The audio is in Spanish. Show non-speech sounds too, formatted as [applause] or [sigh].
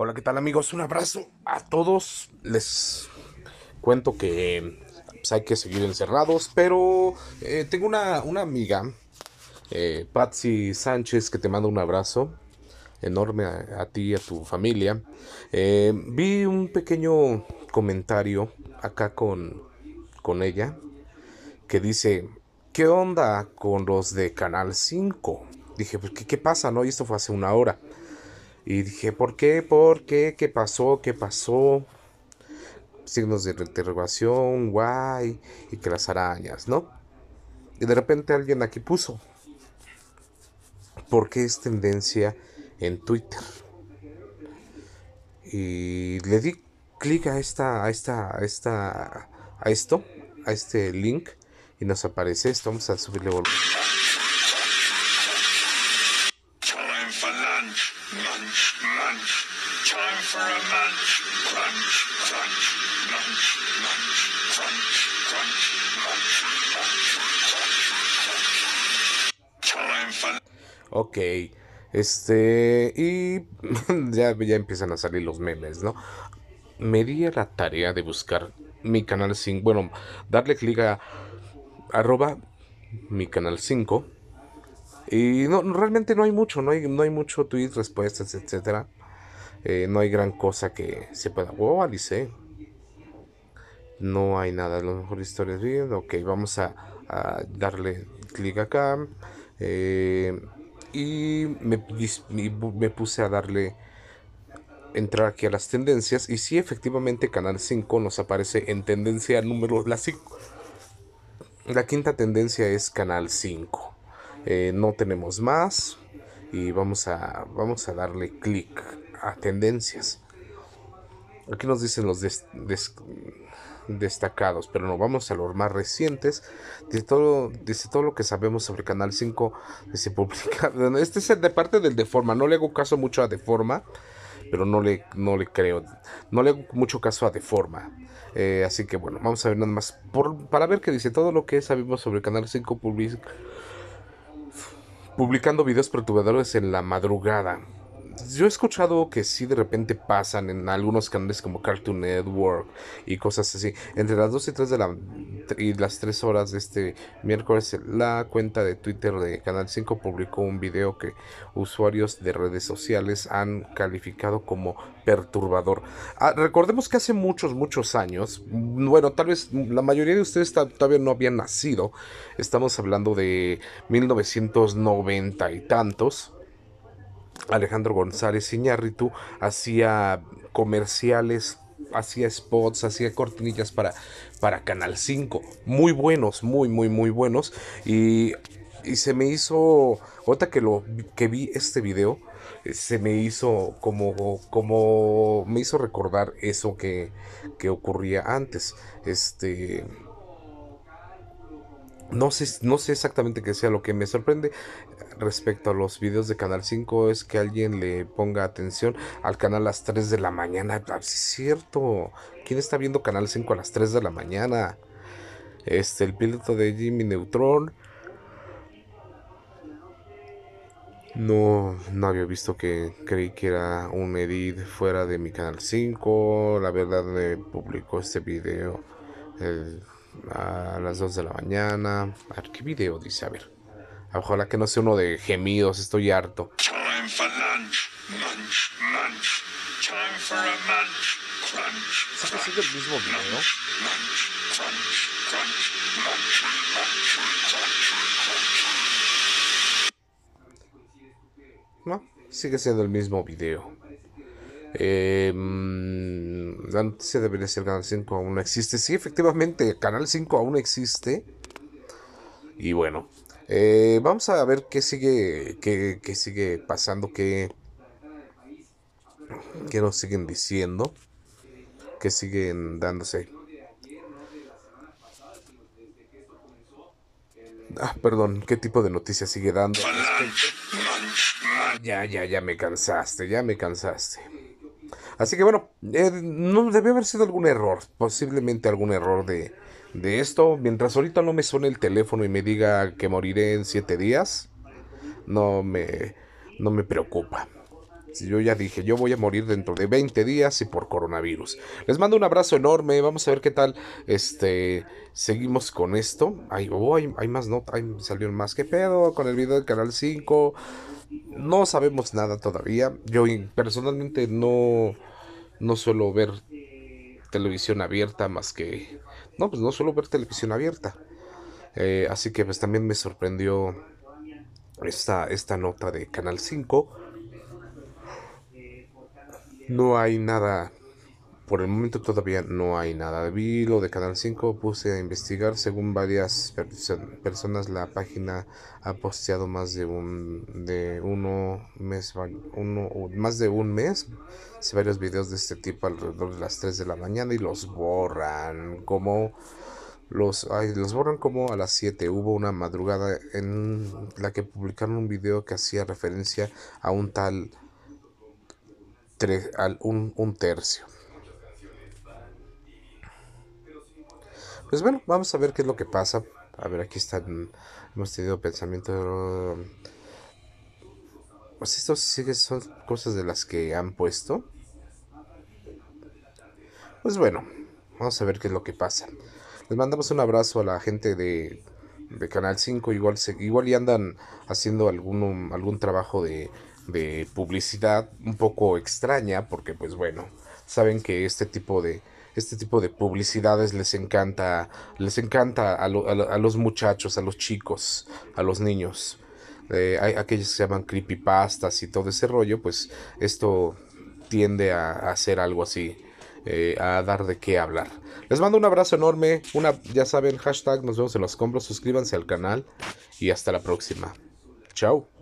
Hola, ¿qué tal amigos? Un abrazo a todos. Les cuento que pues, hay que seguir encerrados, pero eh, tengo una, amiga, eh, Patsy Sánchez, que te mando un abrazo enorme a, ti y a tu familia. Eh, vi un pequeño comentario acá con, con ella que dice, ¿qué onda con los de Canal 5? Dije, pues, ¿qué, qué pasa? No? Y esto fue hace una hora. Y dije, ¿por qué? ¿Por qué? ¿Qué pasó? ¿Qué pasó? Signos de interrogación, guay, y que las arañas, ¿no? Y de repente alguien aquí puso, ¿por qué es tendencia en Twitter? Y le di clic a esta, a esta, a esta, a esto, a este link, y nos aparece esto. Vamos a subirle volumen. Ok. Este, y [laughs] ya, ya empiezan a salir los memes, ¿no? Me di la tarea de buscar mi canal 5, bueno, darle clic a arroba mi canal 5. Y no, realmente no hay mucho, no hay, no hay mucho tweet, respuestas, etcétera. Eh, no hay gran cosa que se pueda. Wow, Alice. No hay nada. A lo mejor historias bien. Ok, vamos a, a darle clic acá. Eh, y me, puse a darle entrar aquí a las tendencias y sí, efectivamente Canal 5 nos aparece en tendencia número la La quinta tendencia es Canal 5. Eh, no tenemos más y vamos a, vamos a darle clic a tendencias. Aquí nos dicen los destacados, pero nos vamos a los más recientes. Dice todo, todo lo que sabemos sobre Canal 5, Dice [laughs] Este es el de parte del Deforma. No le hago caso mucho a Deforma, pero no le, no le creo. No le hago mucho caso a Deforma. Eh, así que bueno, vamos a ver nada más. para ver que dice todo lo que sabemos sobre Canal 5 publicando videos perturbadores en la madrugada yo he escuchado que sí de repente pasan en algunos canales como Cartoon Network y cosas así. Entre las 2 y 3 de la y las 3 horas de este miércoles, la cuenta de Twitter de Canal 5 publicó un video que usuarios de redes sociales han calificado como perturbador. Ah, recordemos que hace muchos, muchos años, bueno, tal vez la mayoría de ustedes todavía no habían nacido. Estamos hablando de 1990 y tantos Alejandro González Iñárritu hacía comerciales hacía spots, hacía cortinillas para, para Canal 5. Muy buenos, muy, muy, muy buenos. Y, y se me hizo, ahorita que, lo, que vi este video, eh, se me hizo como, como me hizo recordar eso que, que ocurría antes. Este, no sé, no sé exactamente qué sea. Lo que me sorprende respecto a los videos de Canal 5 es que alguien le ponga atención al canal a las 3 de la mañana. Ah, es cierto. ¿Quién está viendo Canal 5 a las 3 de la mañana? Este, el piloto de Jimmy Neutron. No, no había visto que creí que era un edit fuera de mi canal 5. La verdad me publicó este video. El, a las 2 de la mañana. A ver, ¿qué video dice? A ver. Ojalá que no sea uno de gemidos, estoy harto. Time for lunch, Lunch, lunch. Time for a munch, crunch. crunch ¿Sabes es el mismo video? Munch, crunch, crunch, crunch, crunch. No, sigue siendo el mismo video. Em, la noticia debería ser Canal 5 aún no existe. Sí, efectivamente, Canal 5 aún existe. Y bueno, eh, vamos a ver qué sigue, qué, sigue pasando, qué, qué nos siguen diciendo, qué siguen dándose. Ah, perdón, ¿qué tipo de noticias sigue dando? Ya, ya, ya me cansaste, ya me cansaste. Así que bueno, eh, no debió haber sido algún error, posiblemente algún error de, esto. Mientras ahorita no me suene el teléfono y me diga que moriré en siete días, no me, no me preocupa. Si yo ya dije, yo voy a morir dentro de 20 días y por coronavirus. Les mando un abrazo enorme. Vamos a ver qué tal. Este, seguimos con esto. Ay, oh, hay, hay, más notas. Salieron más. que pedo con el video del canal 5? No sabemos nada todavía. Yo personalmente no, no suelo ver televisión abierta más que... No, pues no suelo ver televisión abierta. Eh, así que pues también me sorprendió esta, esta nota de Canal 5. No hay nada por el momento todavía no hay nada. Vi lo de Canal 5, puse a investigar. Según varias personas, la página ha posteado más de un de uno mes, más de un mes, varios videos de este tipo alrededor de las 3 de la mañana y los borran como los, ay, los borran como a las 7. Hubo una madrugada en la que publicaron un video que hacía referencia a un tal al un tercio Pues bueno, vamos a ver qué es lo que pasa. A ver, aquí están. Hemos tenido pensamientos. Pues esto sí que son cosas de las que han puesto. Pues bueno, vamos a ver qué es lo que pasa. Les mandamos un abrazo a la gente de, de Canal 5. Igual, igual y andan haciendo algún, algún trabajo de, de publicidad un poco extraña, porque pues bueno, saben que este tipo de, este tipo de publicidades les encanta, les encanta a, los muchachos, a los chicos, a los niños. Eh, hay aquellos que se llaman creepypastas y todo ese rollo, pues esto tiende a, hacer algo así, eh, a dar de qué hablar. Les mando un abrazo enorme, una, ya saben, hashtag, nos vemos en los compros, suscríbanse al canal y hasta la próxima. Chao.